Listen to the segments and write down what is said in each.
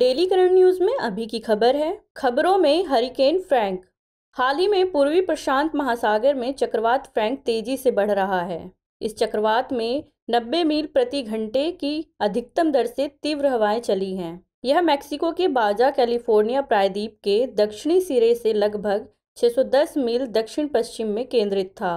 daily current news में अभी की खबर है खबरों में हरिकेन फ्रैंक हाल ही में पूर्वी प्रशांत महासागर में चक्रवात फ्रैंक तेजी से बढ़ रहा है इस चक्रवात में 90 मील प्रति घंटे की अधिकतम दर से तीव्र हवाएं चली हैं यह मैक्सिको के बाजा कैलिफोर्निया प्रायद्वीप के दक्षिणी सिरे से लगभग 610 मील दक्षिण पश्चिम में केंद्रित था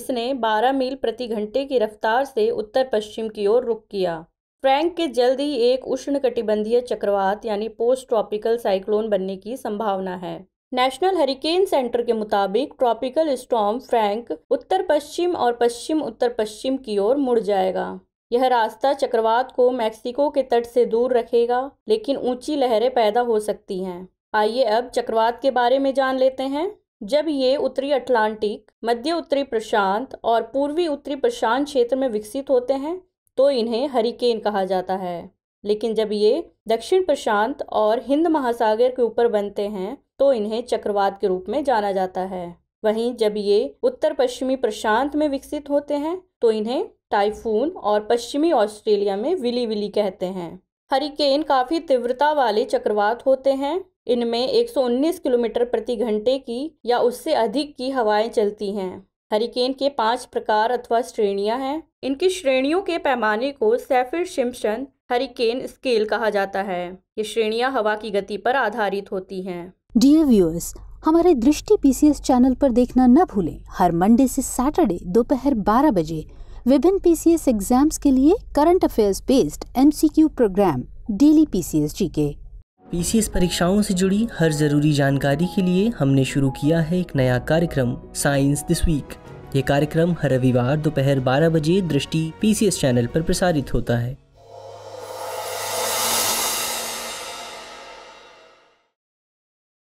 इसने 12 मील प्रति घंटे की रफ्तार से उत्तर पश्चिम की ओर रुख किया फ्रैंक के जल्द ही एक उष्णकटिबंधीय चक्रवात यानी पोस्ट ट्रॉपिकल साइक्लोन बनने की संभावना है नेशनल हरिकेन सेंटर के मुताबिक ट्रॉपिकल स्टॉम फ्रैंक उत्तर पश्चिम और पश्चिम उत्तर पश्चिम की ओर मुड़ जाएगा यह रास्ता चक्रवात को मैक्सिको के तट से दूर रखेगा लेकिन ऊंची लहरें पैदा हो सकती हैं आइए अब चक्रवात के बारे में जान लेते हैं जब ये उत्तरी अटलांटिक मध्य उत्तरी प्रशांत और पूर्वी उत्तरी प्रशांत क्षेत्र में विकसित होते हैं तो इन्हें हरिकेन कहा जाता है लेकिन जब ये दक्षिण प्रशांत और हिंद महासागर के ऊपर बनते हैं तो इन्हें चक्रवात के रूप में जाना जाता है वहीं जब ये उत्तर पश्चिमी प्रशांत में विकसित होते हैं तो इन्हें टाइफून और पश्चिमी ऑस्ट्रेलिया में विली विली कहते हैं हरिकेन काफ़ी तीव्रता वाले चक्रवात होते हैं इनमें 119 किलोमीटर प्रति घंटे की या उससे अधिक की हवाएं चलती हैं हरिकेन के पांच प्रकार अथवा श्रेणियां हैं इनकी श्रेणियों के पैमाने को सैफिर शिमशन हरिकेन स्केल कहा जाता है ये श्रेणियां हवा की गति पर आधारित होती हैं डियर व्यूअर्स हमारे दृष्टि पीसीएस चैनल पर देखना न भूलें हर मंडे से सैटरडे दोपहर 12 बजे विभिन्न पीसीएस एग्जाम्स के लिए current affairs based MCQ programme daily PCS GK PCS परीक्षाओं से जुड़ी हर ज़रूरी जानकारी के लिए हमने शुरू किया है एक नया कार्यक्रम साइंस दिस वीक ये कार्यक्रम हर रविवार दोपहर 12 बजे दृष्टि पीसीएस चैनल पर प्रसारित होता है